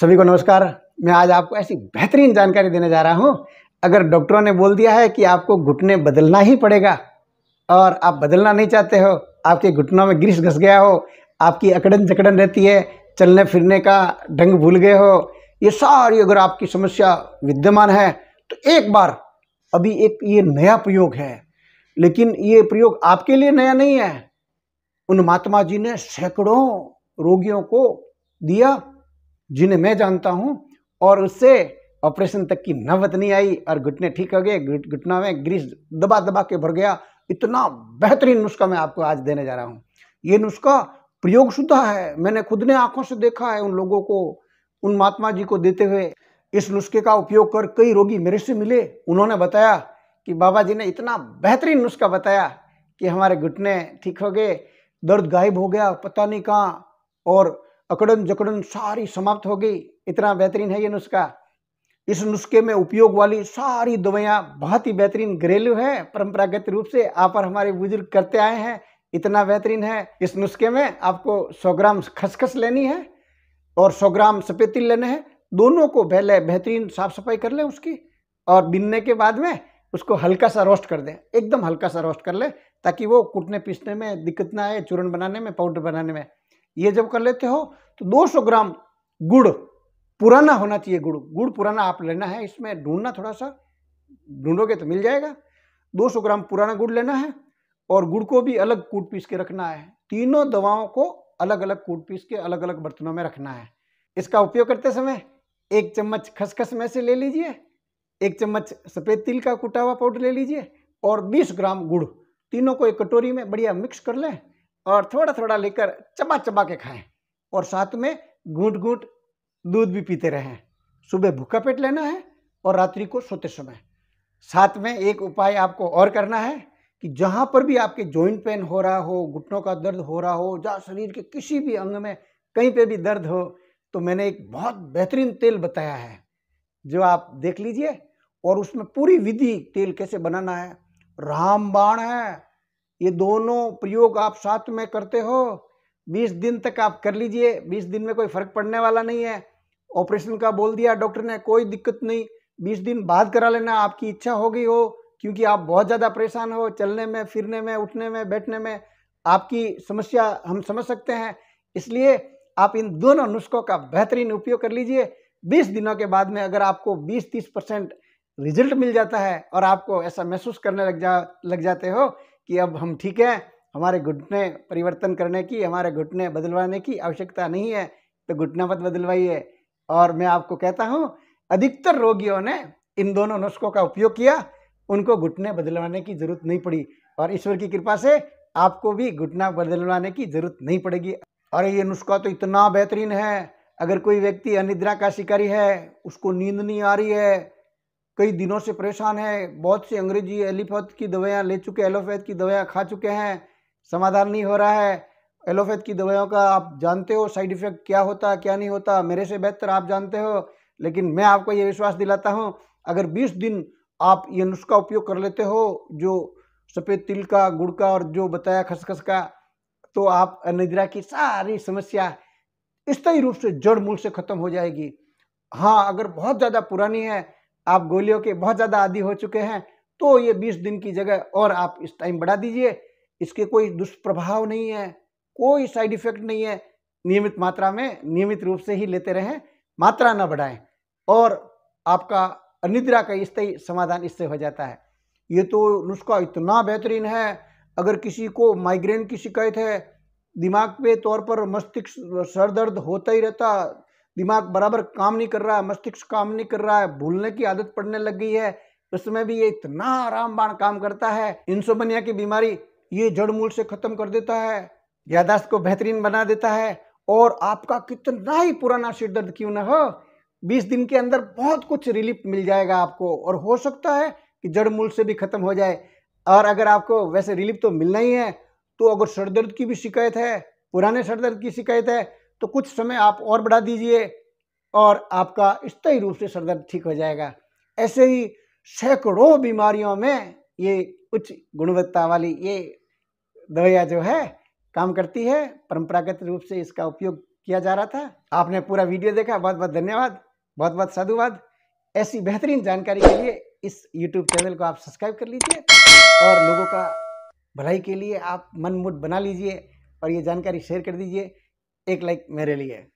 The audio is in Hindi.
सभी को नमस्कार मैं आज आपको ऐसी बेहतरीन जानकारी देने जा रहा हूँ अगर डॉक्टरों ने बोल दिया है कि आपको घुटने बदलना ही पड़ेगा और आप बदलना नहीं चाहते हो आपके घुटनों में ग्रीस घस गया हो आपकी अकड़न जकड़न रहती है चलने फिरने का ढंग भूल गए हो ये सारी अगर आपकी समस्या विद्यमान है तो एक बार अभी एक ये नया प्रयोग है लेकिन ये प्रयोग आपके लिए नया नहीं है उन महात्मा जी ने सैकड़ों रोगियों को दिया जिन्हें मैं जानता हूँ और उससे ऑपरेशन तक की नवतनी आई और घुटने ठीक हो गए घुटना में ग्रीस दबा दबा के भर गया इतना बेहतरीन नुस्खा मैं आपको आज देने जा रहा हूँ ये नुस्खा शुद्धा है मैंने खुद ने आंखों से देखा है उन लोगों को उन महात्मा जी को देते हुए इस नुस्खे का उपयोग कर कई रोगी मेरे से मिले उन्होंने बताया कि बाबा जी ने इतना बेहतरीन नुस्खा बताया कि हमारे घुटने ठीक हो गए दर्द गायब हो गया पता नहीं कहाँ और अकड़न जकड़न सारी समाप्त हो गई इतना बेहतरीन है ये नुस्खा इस नुस्खे में उपयोग वाली सारी दवाइयाँ बहुत ही बेहतरीन घरेलू है परंपरागत रूप से आप और हमारे बुजुर्ग करते आए हैं इतना बेहतरीन है इस नुस्खे में आपको 100 ग्राम खसखस लेनी है और 100 ग्राम सफ़ेद तिल लेना है दोनों को पहले बेहतरीन साफ सफाई कर ले उसकी और बिनने के बाद में उसको हल्का सा रोस्ट कर दें एकदम हल्का सा रोस्ट कर लें ताकि वो कूटने पीसने में दिक्कत ना आए चूरण बनाने में पाउडर बनाने में ये जब कर लेते हो तो 200 ग्राम गुड़ पुराना होना चाहिए गुड़ गुड़ पुराना आप लेना है इसमें ढूंढना थोड़ा सा ढूंढोगे तो मिल जाएगा 200 ग्राम पुराना गुड़ लेना है और गुड़ को भी अलग कूट पीस के रखना है तीनों दवाओं को अलग अलग कूट पीस के अलग अलग बर्तनों में रखना है इसका उपयोग करते समय एक चम्मच खसखस में से ले लीजिए एक चम्मच सफ़ेद तिल का कुटावा हुआ पाउडर ले लीजिए और 20 ग्राम गुड़ तीनों को एक कटोरी में बढ़िया मिक्स कर लें और थोड़ा थोड़ा लेकर चबा चबा के खाएं और साथ में घूट घूट दूध भी पीते रहें सुबह भूखा पेट लेना है और रात्रि को सोते समय साथ में एक उपाय आपको और करना है कि जहाँ पर भी आपके जॉइंट पेन हो रहा हो घुटनों का दर्द हो रहा हो या शरीर के किसी भी अंग में कहीं पे भी दर्द हो तो मैंने एक बहुत बेहतरीन तेल बताया है जो आप देख लीजिए और उसमें पूरी विधि तेल कैसे बनाना है रामबाण है ये दोनों प्रयोग आप साथ में करते हो बीस दिन तक आप कर लीजिए बीस दिन में कोई फर्क पड़ने वाला नहीं है ऑपरेशन का बोल दिया डॉक्टर ने कोई दिक्कत नहीं बीस दिन बाद करा लेना आपकी इच्छा हो गई हो क्योंकि आप बहुत ज़्यादा परेशान हो चलने में फिरने में उठने में बैठने में आपकी समस्या हम समझ सकते हैं इसलिए आप इन दोनों नुस्खों का बेहतरीन उपयोग कर लीजिए बीस दिनों के बाद में अगर आपको बीस तीस परसेंट रिजल्ट मिल जाता है और आपको ऐसा महसूस करने लग जा लग जाते हो कि अब हम ठीक हैं हमारे घुटने परिवर्तन करने की हमारे घुटने बदलवाने की आवश्यकता नहीं है तो घुटना मत बदलवाइए और मैं आपको कहता हूँ अधिकतर रोगियों ने इन दोनों नुस्खों का उपयोग किया उनको घुटने बदलवाने की ज़रूरत नहीं पड़ी और ईश्वर की कृपा से आपको भी घुटना बदलवाने की ज़रूरत नहीं पड़ेगी अरे ये नुस्खा तो इतना बेहतरीन है अगर कोई व्यक्ति अनिद्रा का शिकारी है उसको नींद नहीं आ रही है कई दिनों से परेशान है बहुत से अंग्रेजी एलिफेथ की दवाइयाँ ले चुके एलोपैथ की दवाइयाँ खा चुके हैं समाधान नहीं हो रहा है एलोपैथ की दवाइयों का आप जानते हो साइड इफ़ेक्ट क्या होता क्या नहीं होता मेरे से बेहतर आप जानते हो लेकिन मैं आपको ये विश्वास दिलाता हूँ अगर बीस दिन आप ये नुस्खा उपयोग कर लेते हो जो सफ़ेद तिल का गुड़ का और जो बताया खसखस का तो आप निद्रा की सारी समस्या स्थायी रूप से जड़ मूल से ख़त्म हो जाएगी हाँ अगर बहुत ज़्यादा पुरानी है आप गोलियों के बहुत ज़्यादा आदि हो चुके हैं तो ये बीस दिन की जगह और आप इस टाइम बढ़ा दीजिए इसके कोई दुष्प्रभाव नहीं है कोई साइड इफेक्ट नहीं है नियमित मात्रा में नियमित रूप से ही लेते रहें मात्रा ना बढ़ाएं और आपका अनिद्रा का इस समाधान इससे हो जाता है ये तो नुस्खा इतना बेहतरीन है अगर किसी को माइग्रेन की शिकायत है दिमाग पे तौर पर मस्तिष्क सर दर्द होता ही रहता दिमाग बराबर काम नहीं कर रहा है मस्तिष्क काम नहीं कर रहा है भूलने की आदत पड़ने लग गई है उसमें भी ये इतना आराम बाण काम करता है इंसोमनिया की बीमारी ये जड़ मूल से खत्म कर देता है यादाश्त को बेहतरीन बना देता है और आपका कितना ही पुराना सिर दर्द क्यों ना हो बीस दिन के अंदर बहुत कुछ रिलीफ मिल जाएगा आपको और हो सकता है कि जड़ मूल से भी खत्म हो जाए और अगर आपको वैसे रिलीफ तो मिलना ही है तो अगर सर दर्द की भी शिकायत है पुराने सर दर्द की शिकायत है तो कुछ समय आप और बढ़ा दीजिए और आपका स्थायी रूप से सरदर्द ठीक हो जाएगा ऐसे ही सैकड़ों बीमारियों में ये उच्च गुणवत्ता वाली ये दवाइयाँ जो है काम करती है परंपरागत रूप से इसका उपयोग किया जा रहा था आपने पूरा वीडियो देखा बहुत बहुत धन्यवाद बहुत बहुत साधुवाद ऐसी बेहतरीन जानकारी के लिए इस यूट्यूब चैनल को आप सब्सक्राइब कर लीजिए और लोगों का भलाई के लिए आप मन मुठ बना लीजिए और ये जानकारी शेयर कर दीजिए एक लाइक मेरे लिए